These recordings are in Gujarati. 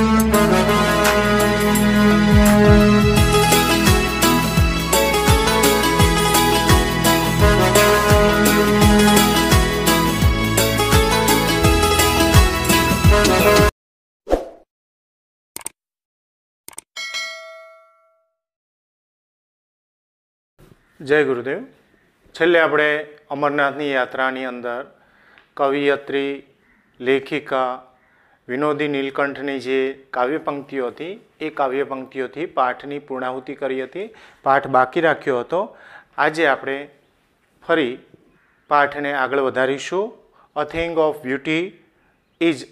જય ગુરુદેવ છેલ્લે આપણે અમરનાથની યાત્રાની અંદર કવિયત્રી લેખિકા વિનોદી નીલકંઠની જે કાવ્ય પંક્તિઓ હતી એ કાવ્ય પંક્તિઓથી પાઠની પૂર્ણાહુતિ કરી હતી પાઠ બાકી રાખ્યો હતો આજે આપણે ફરી પાઠને આગળ વધારીશું a thing of beauty is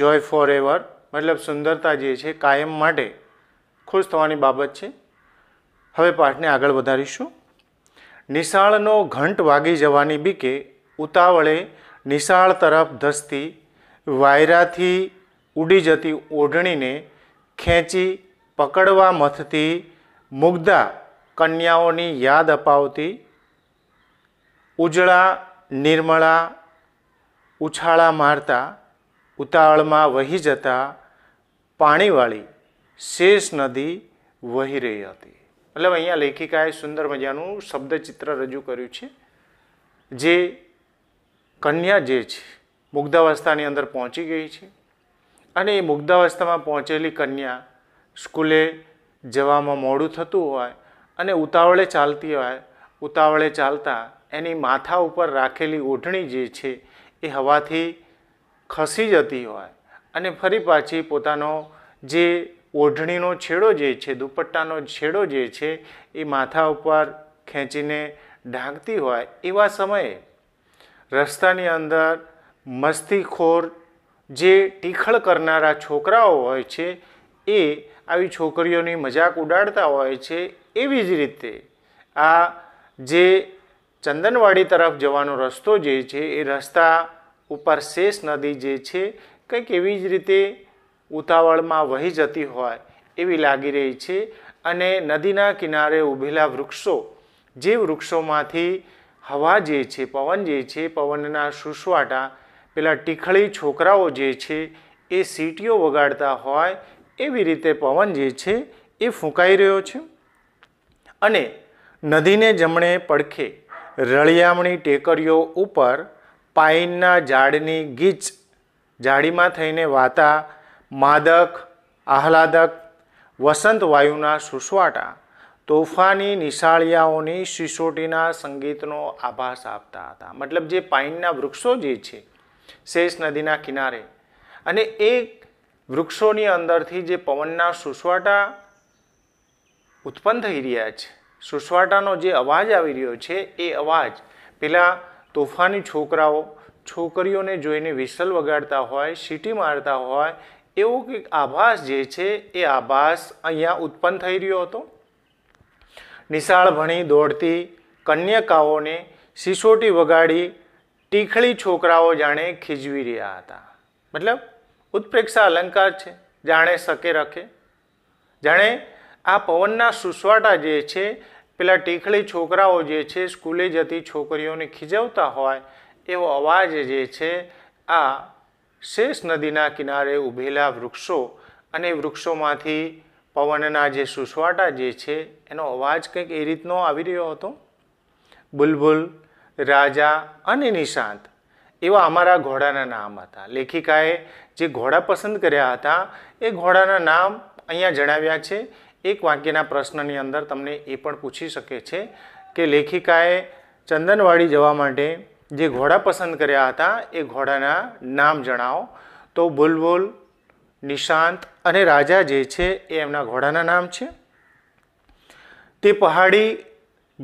joy forever મતલબ સુંદરતા જે છે કાયમ માટે ખુશ થવાની બાબત છે હવે પાઠને આગળ વધારીશું નિશાળનો ઘંટ વાગી જવાની બીકે ઉતાવળે નિશાળ તરફ ધસતી વાયરાથી ઉડી જતી ઓઢણીને ખેંચી પકડવા મથતી મુગ્ધા કન્યાઓની યાદ અપાવતી ઉજળા નિર્મળા ઉછાળા મારતા ઉતાળમાં વહી જતા પાણીવાળી શેષ નદી વહી રહી હતી એટલે અહીંયા લેખિકાએ સુંદર મજાનું શબ્દચિત્ર રજૂ કર્યું છે જે કન્યા જે છે મુગ્ધાવસ્થાની અંદર પહોંચી ગઈ છે અને એ મુગ્ધાવસ્થામાં પહોંચેલી કન્યા સ્કૂલે જવામાં મોડું થતું હોય અને ઉતાવળે ચાલતી હોય ઉતાવળે ચાલતા એની માથા ઉપર રાખેલી ઓઢણી જે છે એ હવાથી ખસી જતી હોય અને ફરી પાછી પોતાનો જે ઓઢણીનો છેડો જે છે દુપટ્ટાનો છેડો જે છે એ માથા ઉપર ખેંચીને ઢાંકતી હોય એવા સમયે રસ્તાની અંદર મસ્તીખોર જે ટીખળ કરનારા છોકરાઓ હોય છે એ આવી છોકરીઓની મજાક ઉડાડતા હોય છે એવી જ રીતે આ જે ચંદનવાડી તરફ જવાનો રસ્તો જે છે એ રસ્તા ઉપર શેષ નદી જે છે કંઈક એવી જ રીતે ઉતાવળમાં વહી જતી હોય એવી લાગી રહી છે અને નદીના કિનારે ઊભેલા વૃક્ષો જે વૃક્ષોમાંથી હવા જે છે પવન જે છે પવનના સુસવાટા પેલા ટીખળી છોકરાઓ જે છે એ સીટીઓ વગાડતા હોય એવી રીતે પવન જે છે એ ફૂંકાઈ રહ્યો છે અને નદીને જમણે પડખે રળિયામણી ટેકરીઓ ઉપર પાઇનના ઝાડની ગીચ ઝાડીમાં થઈને વાતા માદક આહલાદક વસંત વાયુના સુસવાટા તોફાની નિશાળિયાઓની સિસોટીના સંગીતનો આભાસ આપતા હતા મતલબ જે પાઇનના વૃક્ષો જે છે શેષ નદીના કિનારે અને એ વૃક્ષોની અંદરથી જે પવનના સુસવાટા ઉત્પન્ન થઈ રહ્યા છે સુસવાટાનો જે અવાજ આવી રહ્યો છે એ અવાજ પેલા તોફાની છોકરાઓ છોકરીઓને જોઈને વિસલ વગાડતા હોય સીટી મારતા હોય એવો કંઈક આભાસ જે છે એ આભાસ અહીંયા ઉત્પન્ન થઈ રહ્યો હતો નિશાળ ભણી દોડતી કન્યકાઓને સિસોટી વગાડી ટીખળી છોકરાઓ જાણે ખીજવી રહ્યા હતા મતલબ ઉત્પ્રેક્ષા અલંકાર છે જાણે શકે રખે જાણે આ પવનના સુસવાટા જે છે પેલા ટીખળી છોકરાઓ જે છે સ્કૂલે જતી છોકરીઓને ખીજવતા હોય એવો અવાજ જે છે આ શેષ નદીના કિનારે ઊભેલા વૃક્ષો અને વૃક્ષોમાંથી પવનના જે સુસવાટા જે છે એનો અવાજ કંઈક એ રીતનો આવી રહ્યો હતો બુલબુલ રાજા અને નિશાંત એવા અમારા ઘોડાના નામ હતા લેખિકાએ જે ઘોડા પસંદ કર્યા હતા એ ઘોડાના નામ અહીંયા જણાવ્યા છે એક વાક્યના પ્રશ્નની અંદર તમને એ પણ પૂછી શકે છે કે લેખિકાએ ચંદનવાડી જવા માટે જે ઘોડા પસંદ કર્યા હતા એ ઘોડાના નામ જણાવો તો બુલબુલ નિશાંત અને રાજા જે છે એ એમના ઘોડાના નામ છે તે પહાડી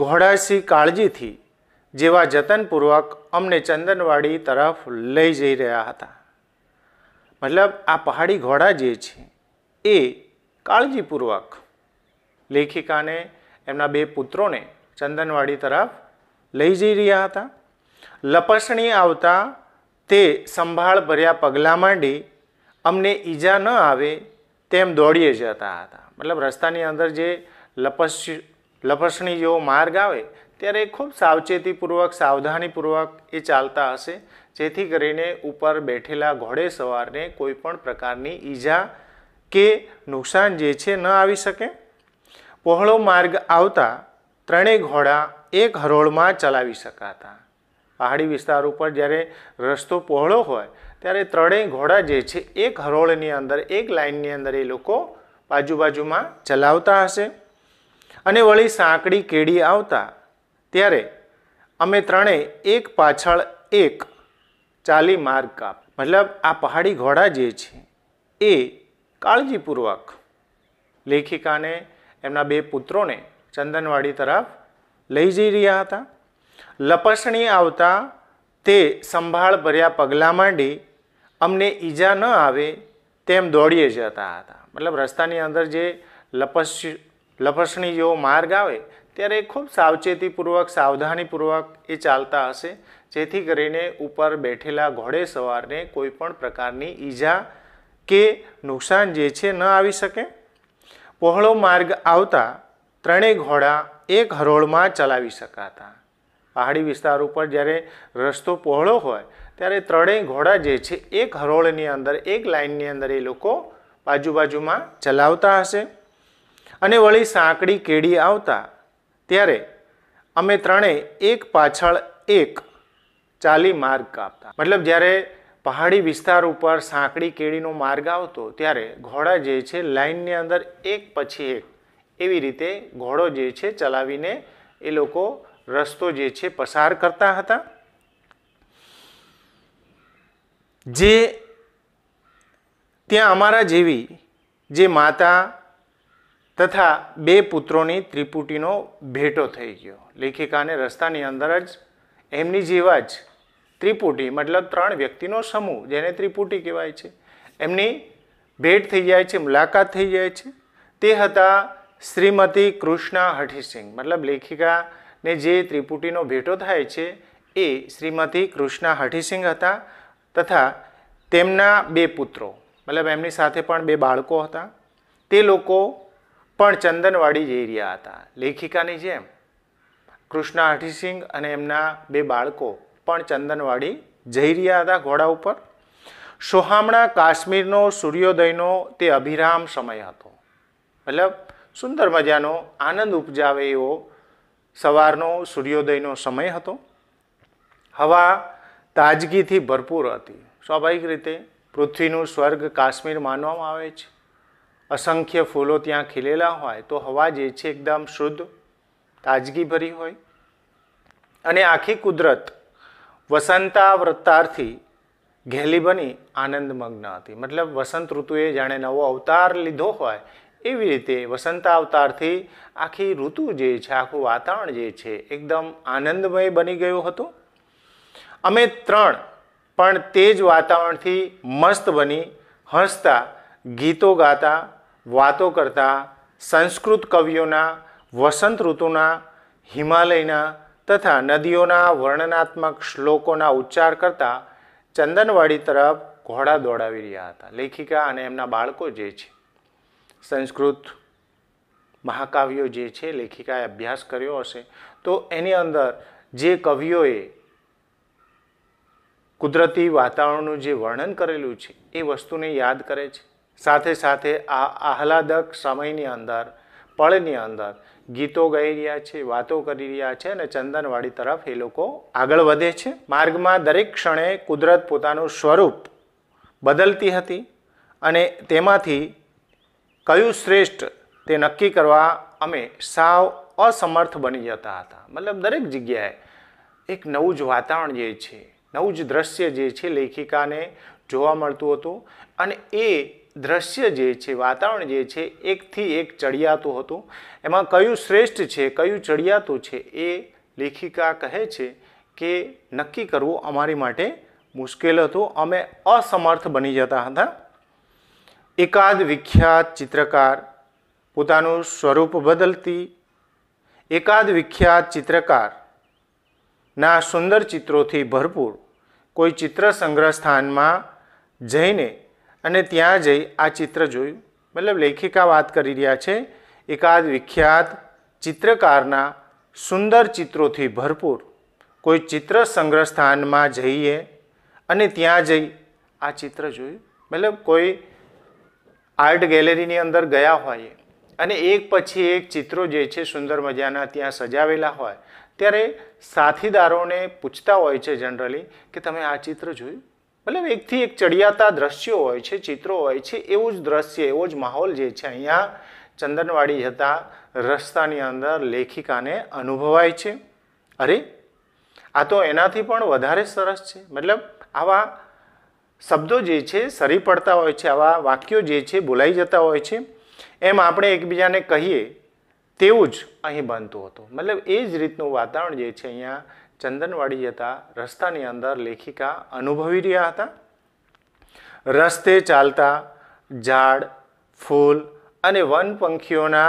ઘોડાસી કાળજીથી જેવા જતનપૂર્વક અમને ચંદનવાડી તરફ લઈ જઈ રહ્યા હતા મતલબ આ પહાડી ઘોડા જે છે એ કાળજીપૂર્વક લેખિકાને એમના બે પુત્રોને ચંદનવાડી તરફ લઈ જઈ રહ્યા હતા લપસણી આવતા તે સંભાળભર્યા પગલાં માંડી અમને ઈજા ન આવે તેમ દોડીએ જતા હતા મતલબ રસ્તાની અંદર જે લપસ લપસણી જેવો માર્ગ આવે ત્યારે ખૂબ સાવચેતીપૂર્વક સાવધાનીપૂર્વક એ ચાલતા હશે જેથી કરીને ઉપર બેઠેલા ઘોડે સવારને કોઈ પણ પ્રકારની ઈજા કે નુકસાન જે છે ન આવી શકે પહોળો માર્ગ આવતા ત્રણેય ઘોડા એક હરોળમાં ચલાવી શકાતા પહાડી વિસ્તાર ઉપર જ્યારે રસ્તો પહોળો હોય ત્યારે ત્રણેય ઘોડા જે છે એક હરોળની અંદર એક લાઇનની અંદર એ લોકો બાજુબાજુમાં ચલાવતા હશે અને વળી સાંકડી કેડી આવતા ત્યારે અમે ત્રણેય એક પાછળ એક ચાલી માર્ગ કાપ મતલબ આ પહાડી ઘોડા જે છે એ કાળજીપૂર્વક લેખિકાને એમના બે પુત્રોને ચંદનવાડી તરફ લઈ જઈ રહ્યા હતા લપસણી આવતા તે સંભાળ ભર્યા પગલાં માંડી અમને ઈજા ન આવે તેમ દોડીએ જતા હતા મતલબ રસ્તાની અંદર જે લપસ લપસણી જેવો માર્ગ આવે ત્યારે ખૂબ સાવચેતીપૂર્વક સાવધાનીપૂર્વક એ ચાલતા હશે જેથી કરીને ઉપર બેઠેલા ઘોડે સવારને કોઈપણ પ્રકારની ઈજા કે નુકસાન જે છે ન આવી શકે પહોળો માર્ગ આવતા ત્રણેય ઘોડા એક હરોળમાં ચલાવી શકાતા પહાડી વિસ્તાર ઉપર જ્યારે રસ્તો પહોળો હોય ત્યારે ત્રણેય ઘોડા જે છે એક હરોળની અંદર એક લાઇનની અંદર એ લોકો બાજુ બાજુમાં ચલાવતા હશે અને વળી સાંકડી કેડી આવતા ત્યારે અમે ત્રણેય એક પાછળ એક ચાલી માર્ગ કાપતા મતલબ જ્યારે પહાડી વિસ્તાર ઉપર સાંકડી કેળીનો માર્ગ આવતો ત્યારે ઘોડા જે છે લાઇનની અંદર એક પછી એક એવી રીતે ઘોડો જે છે ચલાવીને એ લોકો રસ્તો જે છે પસાર કરતા હતા જે ત્યાં અમારા જેવી જે માતા તથા બે પુત્રોની ત્રિપુટીનો ભેટો થઈ ગયો લેખિકાને રસ્તાની અંદર જ એમની જેવા જ ત્રિપુટી મતલબ ત્રણ વ્યક્તિનો સમૂહ જેને ત્રિપુટી કહેવાય છે એમની ભેટ થઈ જાય છે મુલાકાત થઈ જાય છે તે હતા શ્રીમતી કૃષ્ણા હઠીસિંહ મતલબ લેખિકાને જે ત્રિપુટીનો ભેટો થાય છે એ શ્રીમતી કૃષ્ણા હઠીસિંહ હતા તથા તેમના બે પુત્રો મતલબ એમની સાથે પણ બે બાળકો હતા તે લોકો પણ ચંદનવાડી જઈ રહ્યા હતા લેખિકાની જેમ કૃષ્ણ હઠીસિંહ અને એમના બે બાળકો પણ ચંદનવાડી જઈ રહ્યા હતા ઘોડા ઉપર સોહામણા કાશ્મીરનો સૂર્યોદયનો તે અભિરામ સમય હતો મતલબ સુંદર મજાનો આનંદ ઉપજાવે એવો સવારનો સૂર્યોદયનો સમય હતો હવા તાજગીથી ભરપૂર હતી સ્વાભાવિક રીતે પૃથ્વીનું સ્વર્ગ કાશ્મીર માનવામાં આવે છે અસંખ્ય ફૂલો ત્યાં ખીલેલા હોય તો હવા જે છે એકદમ શુદ્ધ તાજગીભરી હોય અને આખી કુદરત વસંતાવૃત્તારથી ઘેલી બની આનંદમગ્ન હતી મતલબ વસંત ઋતુએ જાણે નવો અવતાર લીધો હોય એવી રીતે વસંતાવતારથી આખી ઋતુ જે છે આખું વાતાવરણ જે છે એકદમ આનંદમય બની ગયું હતું અમે ત્રણ પણ તે જ વાતાવરણથી મસ્ત બની હસતા ગીતો ગાતા વાતો કરતા સંસ્કૃત કવિઓના વસંત ઋતુના હિમાલયના તથા નદીઓના વર્ણનાત્મક શ્લોકોના ઉચ્ચાર કરતા ચંદનવાડી તરફ ઘોડા દોડાવી રહ્યા હતા લેખિકા અને એમના બાળકો જે છે સંસ્કૃત મહાકાવ્યો જે છે લેખિકાએ અભ્યાસ કર્યો હશે તો એની અંદર જે કવિઓએ કુદરતી વાતાવરણનું જે વર્ણન કરેલું છે એ વસ્તુને યાદ કરે છે સાથે સાથે આ આહલાદક સમયની અંદર પળની અંદર ગીતો ગાઈ રહ્યા છે વાતો કરી રહ્યા છે અને ચંદનવાડી તરફ એ લોકો આગળ વધે છે માર્ગમાં દરેક ક્ષણે કુદરત પોતાનું સ્વરૂપ બદલતી હતી અને તેમાંથી કયું શ્રેષ્ઠ તે નક્કી કરવા અમે સાવ અસમર્થ બની જતા હતા મતલબ દરેક જગ્યાએ એક નવું જ વાતાવરણ જે છે નવું જ દ્રશ્ય જે છે લેખિકાને જોવા મળતું હતું અને એ દ્રશ્ય જે છે વાતાવરણ જે છે એકથી એક ચડિયાતું હતું એમાં કયું શ્રેષ્ઠ છે કયું ચડિયાતું છે એ લેખિકા કહે છે કે નક્કી કરવું અમારી માટે મુશ્કેલ હતું અમે અસમર્થ બની જતા હતા એકાદ વિખ્યાત ચિત્રકાર પોતાનું સ્વરૂપ બદલતી એકાદ વિખ્યાત ચિત્રકારના સુંદર ચિત્રોથી ભરપૂર કોઈ ચિત્ર સંગ્રહ સ્થાનમાં જઈને અને ત્યાં જઈ આ ચિત્ર જોયું મતલબ લેખિકા વાત કરી રહ્યા છે એકાદ વિખ્યાત ચિત્રકારના સુંદર ચિત્રોથી ભરપૂર કોઈ ચિત્ર સંગ્રહ સ્થાનમાં જઈએ અને ત્યાં જઈ આ ચિત્ર જોયું મતલબ કોઈ આર્ટ ગેલેરીની અંદર ગયા હોઈએ અને એક પછી એક ચિત્રો જે છે સુંદર મજાના ત્યાં સજાવેલા હોય ત્યારે સાથીદારોને પૂછતા હોય છે જનરલી કે તમે આ ચિત્ર જોયું મતલબ એકથી એક ચડિયાતા દ્રશ્યો હોય છે ચિત્રો હોય છે એવું જ દ્રશ્ય એવો જ માહોલ જે છે અહીંયા ચંદનવાડી જતા રસ્તાની અંદર લેખિકાને અનુભવાય છે અરે આ તો એનાથી પણ વધારે સરસ છે મતલબ આવા શબ્દો જે છે સરી પડતા હોય છે આવા વાક્યો જે છે બોલાઈ જતા હોય છે એમ આપણે એકબીજાને કહીએ તેવું જ અહીં બનતું હતું મતલબ એ જ રીતનું વાતાવરણ જે છે અહીંયા ચંદનવાડી જતા રસ્તાની અંદર લેખિકા અનુભવી રહ્યા હતા રસ્તે ચાલતા ઝાડ ફૂલ અને વન પંખીઓના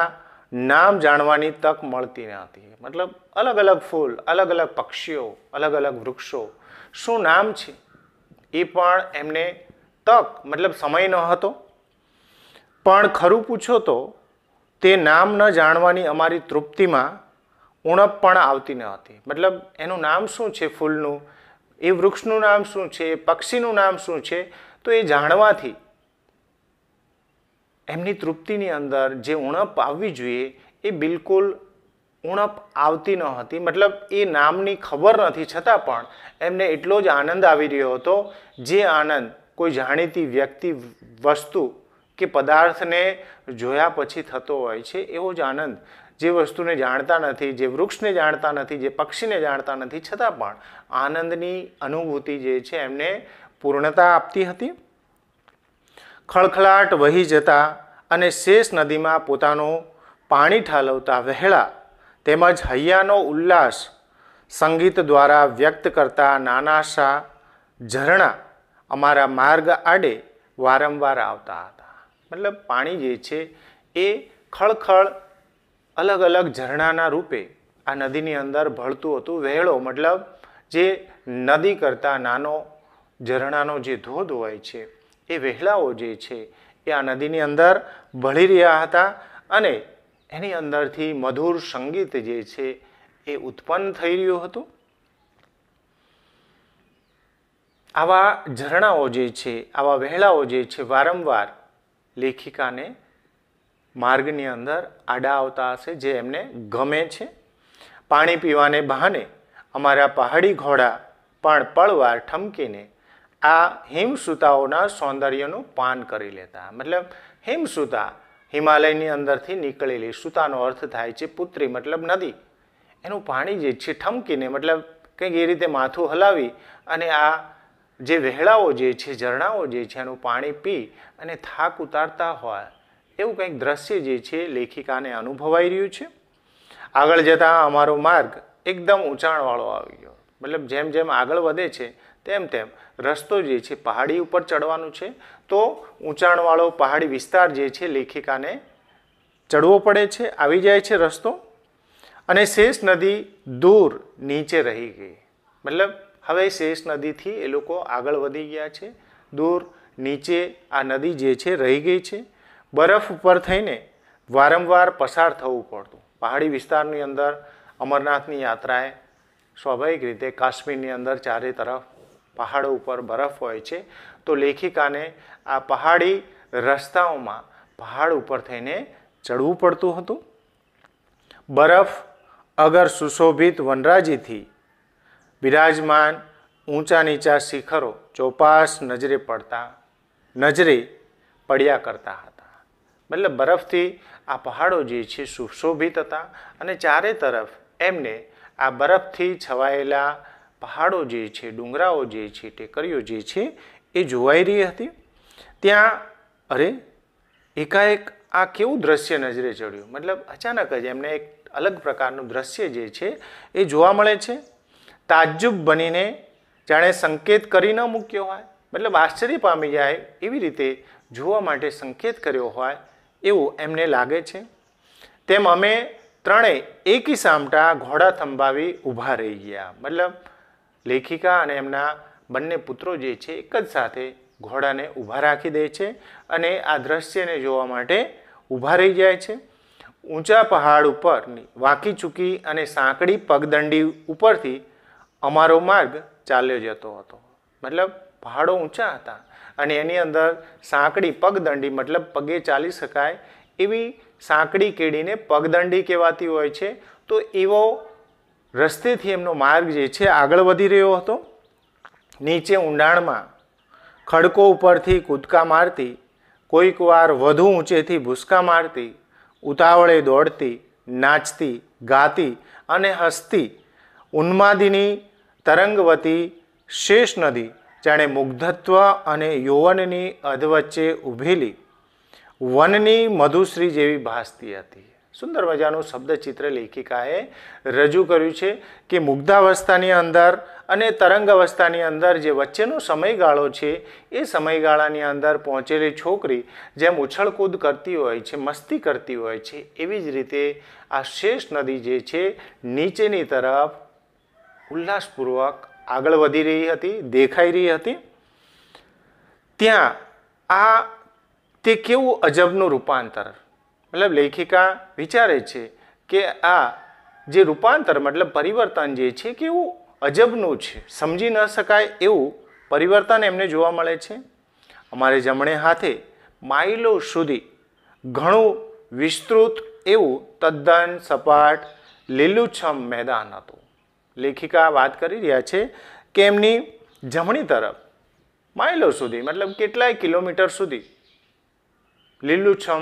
નામ જાણવાની તક મળતી ન હતી મતલબ અલગ અલગ ફૂલ અલગ અલગ પક્ષીઓ અલગ અલગ વૃક્ષો શું નામ છે એ પણ એમને તક મતલબ સમય ન હતો પણ ખરું પૂછો તો તે નામ ન જાણવાની અમારી તૃપ્તિમાં ઉણપ પણ આવતી ન હતી મતલબ એનું નામ શું છે ફૂલનું એ વૃક્ષનું નામ શું છે પક્ષીનું નામ શું છે તો એ જાણવાથી એમની તૃપ્તિની અંદર જે ઉણપ આવવી જોઈએ એ બિલકુલ ઉણપ આવતી ન હતી મતલબ એ નામની ખબર નથી છતાં પણ એમને એટલો જ આનંદ આવી રહ્યો હતો જે આનંદ કોઈ જાણીતી વ્યક્તિ વસ્તુ કે પદાર્થને જોયા પછી થતો હોય છે એવો જ આનંદ જે વસ્તુને જાણતા નથી જે વૃક્ષને જાણતા નથી જે પક્ષીને જાણતા નથી છતાં પણ આનંદની અનુભૂતિ જે છે એમને પૂર્ણતા આપતી હતી ખળખળાટ વહી જતા અને શેષ નદીમાં પોતાનો પાણી ઠાલવતા વહેળા તેમજ હૈયાનો ઉલ્લાસ સંગીત દ્વારા વ્યક્ત કરતા નાનાશા ઝરણા અમારા માર્ગ આડે વારંવાર આવતા હતા મતલબ પાણી જે છે એ ખળખળ અલગ અલગ ઝરણાના રૂપે આ નદીની અંદર ભળતું હતું વહેળો મતલબ જે નદી કરતાં નાનો ઝરણાનો જે ધોધ હોય છે એ વહેલાઓ જે છે એ આ નદીની અંદર ભળી રહ્યા હતા અને એની અંદરથી મધુર સંગીત જે છે એ ઉત્પન્ન થઈ રહ્યું હતું આવા ઝરણાઓ જે છે આવા વહેલાઓ જે છે વારંવાર લેખિકાને માર્ગની અંદર આડા આવતા હશે જે એમને ગમે છે પાણી પીવાને બહાને અમારા પહાડી ઘોડા પણ પળવાર ઠમકીને આ હિમસુતાઓના સૌંદર્યનું પાન કરી લેતા મતલબ હિમસુતા હિમાલયની અંદરથી નીકળેલી સૂતાનો અર્થ થાય છે પુત્રી મતલબ નદી એનું પાણી જે છે ઠમકીને મતલબ કંઈક એ રીતે માથું હલાવી અને આ જે વહેળાઓ જે છે ઝરણાઓ જે છે એનું પાણી પી અને થાક ઉતારતા હોય એવું કંઈક દ્રશ્ય જે છે લેખિકાને અનુભવાઈ રહ્યું છે આગળ જતાં અમારો માર્ગ એકદમ ઊંચાણવાળો આવી ગયો મતલબ જેમ જેમ આગળ વધે છે તેમ તેમ રસ્તો જે છે પહાડી ઉપર ચડવાનું છે તો ઊંચાણવાળો પહાડી વિસ્તાર જે છે લેખિકાને ચડવો પડે છે આવી જાય છે રસ્તો અને શેષ નદી દૂર નીચે રહી ગઈ મતલબ હવે શેષ નદીથી એ લોકો આગળ વધી ગયા છે દૂર નીચે આ નદી જે છે રહી ગઈ છે બરફ ઉપર થઈને વારંવાર પસાર થવું પડતું પહાડી વિસ્તારની અંદર અમરનાથની યાત્રાએ સ્વાભાવિક રીતે કાશ્મીરની અંદર ચારે તરફ પહાડો ઉપર બરફ હોય છે તો લેખિકાને આ પહાડી રસ્તાઓમાં પહાડ ઉપર થઈને ચડવું પડતું હતું બરફ અગર સુશોભિત વનરાજીથી બિરાજમાન ઊંચા નીચા શિખરો ચોપાસ નજરે પડતા નજરે પડ્યા કરતા હતા મતલબ બરફથી આ પહાડો જે છે સુશોભિત હતા અને ચારે તરફ એમને આ બરફથી છવાયેલા પહાડો જે છે ડુંગરાઓ જે છે ટેકરીઓ જે છે એ જોવાઈ રહી હતી ત્યાં અરે એકાએક આ કેવું દ્રશ્ય નજરે ચડ્યું મતલબ અચાનક જ એમને એક અલગ પ્રકારનું દ્રશ્ય જે છે એ જોવા મળે છે તાજુબ બનીને જાણે સંકેત કરી ન મૂક્યો હોય મતલબ આશ્ચર્ય પામી જાય એવી રીતે જોવા માટે સંકેત કર્યો હોય એવું એમને લાગે છે તેમ અમે ત્રણેય એકી સામટા ઘોડા થંભાવી ઊભા રહી ગયા મતલબ લેખિકા અને એમના બંને પુત્રો જે છે એક જ સાથે ઘોડાને ઊભા રાખી દે છે અને આ દ્રશ્યને જોવા માટે ઊભા રહી જાય છે ઊંચા પહાડ ઉપરની વાંકી ચૂકી અને સાંકડી પગદંડી ઉપરથી અમારો માર્ગ ચાલ્યો જતો હતો મતલબ પહાડો ઊંચા હતા અને એની અંદર સાંકડી પગદંડી મતલબ પગે ચાલી શકાય એવી સાંકડી કેળીને પગદંડી કહેવાતી હોય છે તો એવો રસ્તેથી એમનો માર્ગ જે છે આગળ વધી રહ્યો હતો નીચે ઊંડાણમાં ખડકો ઉપરથી કૂદકા મારતી કોઈક વાર વધુ ઊંચેથી ભૂસકા મારતી ઉતાવળે દોડતી નાચતી ગાતી અને હસતી ઉન્માદિની તરંગવતી શેષ નદી જાણે મુગ્ધત્વ અને યૌવનની અધવચ્ચે ઊભેલી વનની મધુશ્રી જેવી ભાસતી હતી સુંદર મજાનું શબ્દચિત્ર લેખિકાએ રજૂ કર્યું છે કે મુગ્ધાવસ્થાની અંદર અને તરંગ અવસ્થાની અંદર જે વચ્ચેનો સમયગાળો છે એ સમયગાળાની અંદર પહોંચેલી છોકરી જેમ ઉછળકૂદ કરતી હોય છે મસ્તી કરતી હોય છે એવી જ રીતે આ શેષ નદી જે છે નીચેની તરફ ઉલ્લાસપૂર્વક આગળ વધી રહી હતી દેખાઈ રહી હતી ત્યાં આ તે કેવું અજબનું રૂપાંતર મતલબ લેખિકા વિચારે છે કે આ જે રૂપાંતર મતલબ પરિવર્તન જે છે કેવું અજબનું છે સમજી ન શકાય એવું પરિવર્તન એમને જોવા મળે છે અમારે જમણે હાથે માઇલો સુધી ઘણું વિસ્તૃત એવું તદ્દન સપાટ લીલુંછમ મેદાન હતું લેખિકા વાત કરી રહ્યા છે કે એમની જમણી તરફ માઇલો સુધી મતલબ કેટલાય કિલોમીટર સુધી લીલુંછમ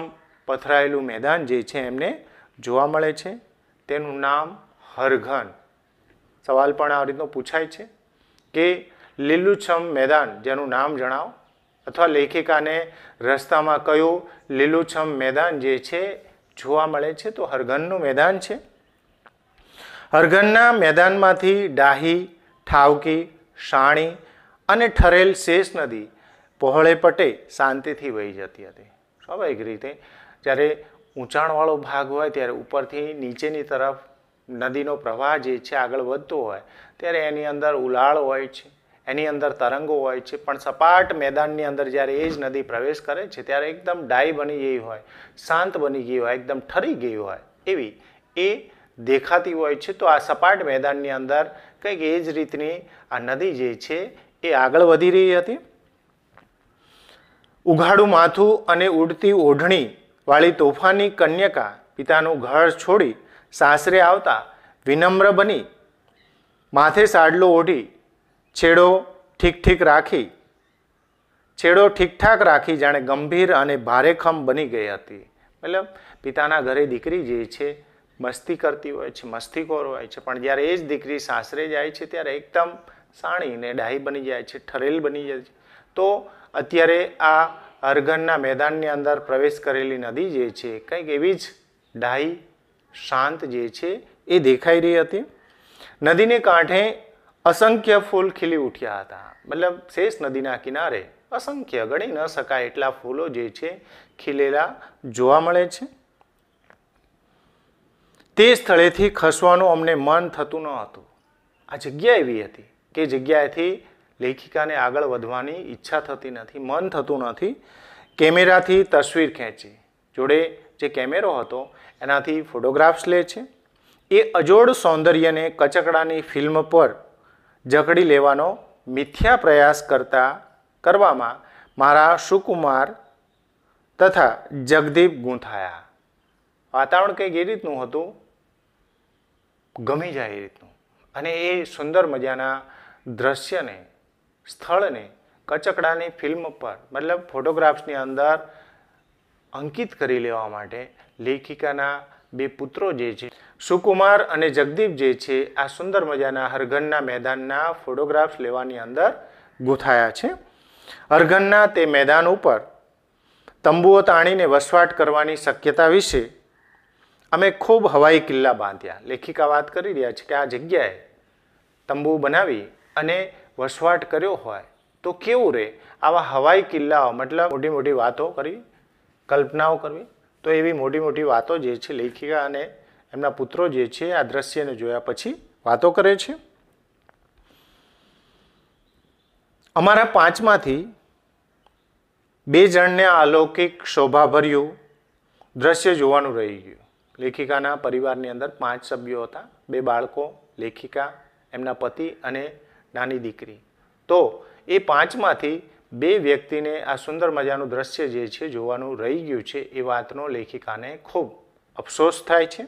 પથરાયેલું મેદાન જે છે એમને જોવા મળે છે તેનું નામ હરઘન સવાલ પણ આ રીતનો પૂછાય છે કે લીલુંછમ મેદાન જેનું નામ જણાવો અથવા લેખિકાને રસ્તામાં કયું લીલુંછમ મેદાન જે છે જોવા મળે છે તો હરઘનનું મેદાન છે હરઘનના મેદાનમાંથી ડાહી ઠાવકી શાણી અને ઠરેલ શેષ નદી પહોળે પટે શાંતિથી વહી જતી હતી સ્વાભાવિક રીતે જ્યારે ઊંચાણવાળો ભાગ હોય ત્યારે ઉપરથી નીચેની તરફ નદીનો પ્રવાહ જે છે આગળ વધતો હોય ત્યારે એની અંદર ઉલાળ હોય છે એની અંદર તરંગો હોય છે પણ સપાટ મેદાનની અંદર જ્યારે એ જ નદી પ્રવેશ કરે છે ત્યારે એકદમ ડાઈ બની ગઈ હોય શાંત બની ગઈ હોય એકદમ ઠરી ગઈ હોય એવી એ દેખાતી હોય છે તો આ સપાટ મેદાનની અંદર કંઈક એ જ રીતની આ નદી જે છે એ આગળ વધી રહી હતી ઉઘાડું માથું અને ઉડતી ઓઢણીવાળી તોફાની કન્યકા પિતાનું ઘર છોડી સાસરે આવતા વિનમ્ર બની માથે સાડલો ઓઢી છેડો ઠીક ઠીક રાખી છેડો ઠીકઠાક રાખી જાણે ગંભીર અને ભારેખમ બની ગઈ હતી મતલબ પિતાના ઘરે દીકરી જે છે મસ્તી કરતી હોય છે મસ્તીખોર હોય છે પણ જ્યારે એ જ દીકરી સાસરે જાય છે ત્યારે એકદમ સાણીને ડાહી બની જાય છે ઠરેલ બની જાય છે તો અત્યારે આ અરગનના મેદાનની અંદર પ્રવેશ કરેલી નદી જે છે કંઈક એવી જ ડાહી શાંત જે છે એ દેખાઈ રહી હતી નદીને કાંઠે અસંખ્ય ફૂલ ખીલી ઉઠ્યા હતા મતલબ શેષ નદીના કિનારે અસંખ્ય ગણી ન શકાય એટલા ફૂલો જે છે ખીલેલા જોવા મળે છે તે સ્થળેથી ખસવાનું અમને મન થતું ન હતું આ જગ્યા એવી હતી કે જગ્યાએથી લેખિકાને આગળ વધવાની ઈચ્છા થતી નથી મન થતું નથી કેમેરાથી તસવીર ખેંચી જોડે જે કેમેરો હતો એનાથી ફોટોગ્રાફ્સ લે છે એ અજોડ સૌંદર્યને કચકડાની ફિલ્મ પર જકડી લેવાનો મિથ્યા પ્રયાસ કરતા કરવામાં મારા સુકુમાર તથા જગદીપ ગૂંથાયા વાતાવરણ કંઈક એ રીતનું હતું ગમી જાય એ રીતનું અને એ સુંદર મજાના દ્રશ્યને સ્થળને કચકડાની ફિલ્મ પર મતલબ ફોટોગ્રાફ્સની અંદર અંકિત કરી લેવા માટે લેખિકાના બે પુત્રો જે છે સુકુમાર અને જગદીપ જે છે આ સુંદર મજાના હરઘનના મેદાનના ફોટોગ્રાફ્સ લેવાની અંદર ગૂંથાયા છે હરઘનના તે મેદાન ઉપર તંબુઓ તાણીને વસવાટ કરવાની શક્યતા વિશે અમે ખૂબ હવાઈ કિલ્લા બાંધ્યા લેખિકા વાત કરી રહ્યા છે કે આ જગ્યાએ તંબુ બનાવી અને વસવાટ કર્યો હોય તો કેવું રહે આવા હવાઈ કિલ્લાઓ મતલબ મોટી મોટી વાતો કરી કલ્પનાઓ કરવી તો એવી મોટી મોટી વાતો જે છે લેખિકા અને એમના પુત્રો જે છે આ દ્રશ્યને જોયા પછી વાતો કરે છે અમારા પાંચમાંથી બે જણને અલૌકિક શોભાભર્યું દ્રશ્ય જોવાનું રહી ગયું લેખિકાના પરિવારની અંદર પાંચ સભ્યો હતા બે બાળકો લેખિકા એમના પતિ અને નાની દીકરી તો એ પાંચમાંથી બે વ્યક્તિને આ સુંદર મજાનું દ્રશ્ય જે છે જોવાનું રહી ગયું છે એ વાતનો લેખિકાને ખૂબ અફસોસ થાય છે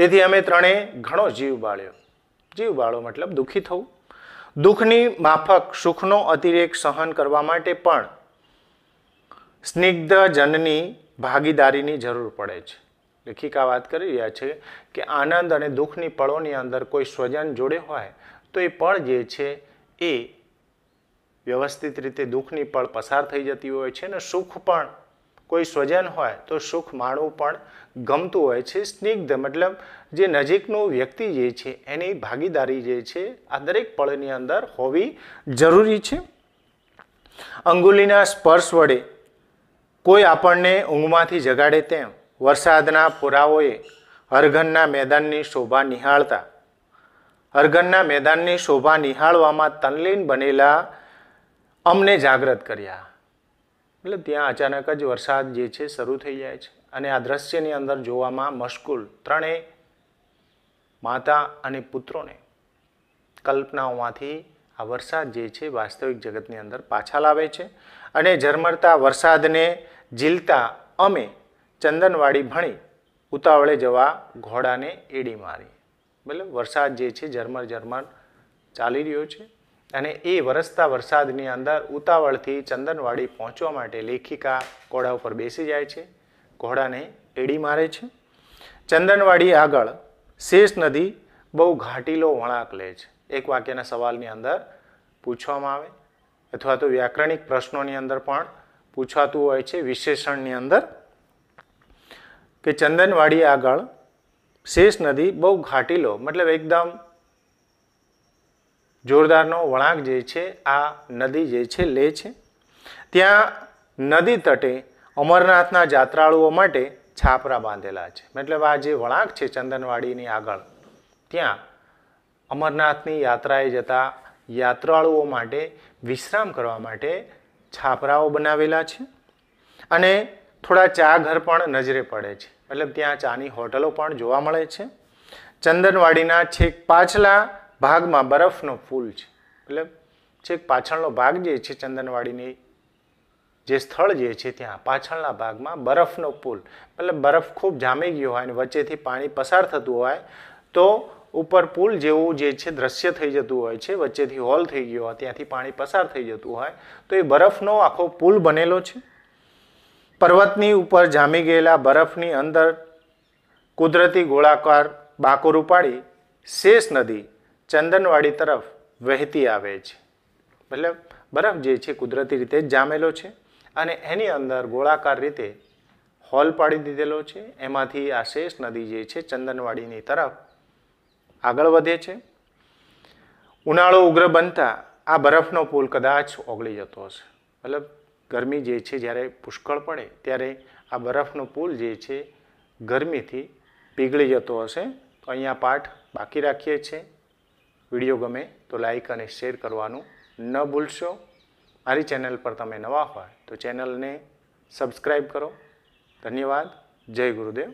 તેથી અમે ત્રણેય ઘણો જીવ બાળ્યો જીવ બાળો મતલબ દુઃખી થવું દુઃખની માફક સુખનો અતિરેક સહન કરવા માટે પણ સ્નિગ્ધ જનની ભાગીદારીની જરૂર પડે છે લેખિકા વાત કરી રહ્યા છે કે આનંદ અને દુઃખની પળોની અંદર કોઈ સ્વજન જોડે હોય તો એ પળ જે છે એ વ્યવસ્થિત રીતે દુઃખની પળ પસાર થઈ જતી હોય છે અને સુખ પણ કોઈ સ્વજન હોય તો સુખ માણવું પણ ગમતું હોય છે સ્નિગ્ધ મતલબ જે નજીકનું વ્યક્તિ જે છે એની ભાગીદારી જે છે આ દરેક પળની અંદર હોવી જરૂરી છે અંગુલીના સ્પર્શ વડે કોઈ આપણને ઊંઘમાંથી જગાડે તેમ વરસાદના પુરાઓએ હરઘનના મેદાનની શોભા નિહાળતા હરઘનના મેદાનની શોભા નિહાળવામાં તનલીન બનેલા અમને જાગૃત કર્યા એટલે ત્યાં અચાનક જ વરસાદ જે છે શરૂ થઈ જાય છે અને આ દ્રશ્યની અંદર જોવામાં મશકુલ ત્રણેય માતા અને પુત્રોને કલ્પનાઓમાંથી આ વરસાદ જે છે વાસ્તવિક જગતની અંદર પાછા લાવે છે અને ઝરમરતા વરસાદને ઝીલતા અમે ચંદનવાડી ભણી ઉતાવળે જવા ઘોડાને એડી મારી મતલબ વરસાદ જે છે ઝરમર ઝરમર ચાલી રહ્યો છે અને એ વરસતા વરસાદની અંદર ઉતાવળથી ચંદનવાડી પહોંચવા માટે લેખિકા ઘોડા ઉપર બેસી જાય છે ઘોડાને એડી મારે છે ચંદનવાડી આગળ શેષ નદી બહુ ઘાટીલો વળાંક લે છે એક વાક્યના સવાલની અંદર પૂછવામાં આવે અથવા તો વ્યાકરણિક પ્રશ્નોની અંદર પણ પૂછાતું હોય છે વિશેષણની અંદર કે ચંદનવાડી આગળ શેષ નદી બહુ ઘાટીલો મતલબ એકદમ જોરદારનો વળાંક જે છે આ નદી જે છે લે છે ત્યાં નદી તટે અમરનાથના જાત્રાળુઓ માટે છાપરા બાંધેલા છે મતલબ આ જે વળાંક છે ચંદનવાડીની આગળ ત્યાં અમરનાથની યાત્રાએ જતા યાત્રાળુઓ માટે વિશ્રામ કરવા માટે છાપરાઓ બનાવેલા છે અને થોડા ચા ઘર પણ નજરે પડે છે મતલબ ત્યાં ચાની હોટલો પણ જોવા મળે છે ચંદનવાડીના છેક પાછલા ભાગમાં બરફનો ફૂલ છે મતલબ છેક પાછળનો ભાગ જે છે ચંદનવાડીની જે સ્થળ જે છે ત્યાં પાછળના ભાગમાં બરફનો પુલ મતલબ બરફ ખૂબ જામી ગયો હોય અને વચ્ચેથી પાણી પસાર થતું હોય તો ઉપર પુલ જેવું જે છે દ્રશ્ય થઈ જતું હોય છે વચ્ચેથી હોલ થઈ ગયો હોય ત્યાંથી પાણી પસાર થઈ જતું હોય તો એ બરફનો આખો પુલ બનેલો છે પર્વતની ઉપર જામી ગયેલા બરફની અંદર કુદરતી ગોળાકાર બાકોર ઉપાડી શેષ નદી ચંદનવાડી તરફ વહેતી આવે છે મતલબ બરફ જે છે કુદરતી રીતે જ જામેલો છે અને એની અંદર ગોળાકાર રીતે હોલ પાડી દીધેલો છે એમાંથી આ શેષ નદી જે છે ચંદનવાડીની તરફ આગળ વધે છે ઉનાળો ઉગ્ર બનતા આ બરફનો પુલ કદાચ ઓગળી જતો હશે મતલબ ગરમી જે છે જ્યારે પુષ્કળ પડે ત્યારે આ બરફનો પુલ જે છે ગરમીથી પીગળી જતો હશે તો અહીંયા પાઠ બાકી રાખીએ છીએ વિડીયો ગમે તો લાઈક અને શેર કરવાનું ન ભૂલશો મારી ચેનલ પર તમે નવા હોય તો ચેનલને સબસ્ક્રાઈબ કરો ધન્યવાદ જય ગુરુદેવ